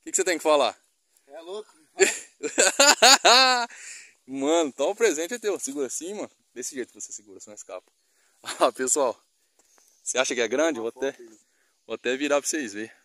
O que, que, você tem que falar? É louco. mano, então o presente é teu. Segura assim, mano. Desse jeito você segura, senão escapa. Ah, pessoal, você acha que é grande? Vou até, vou até virar pra vocês verem.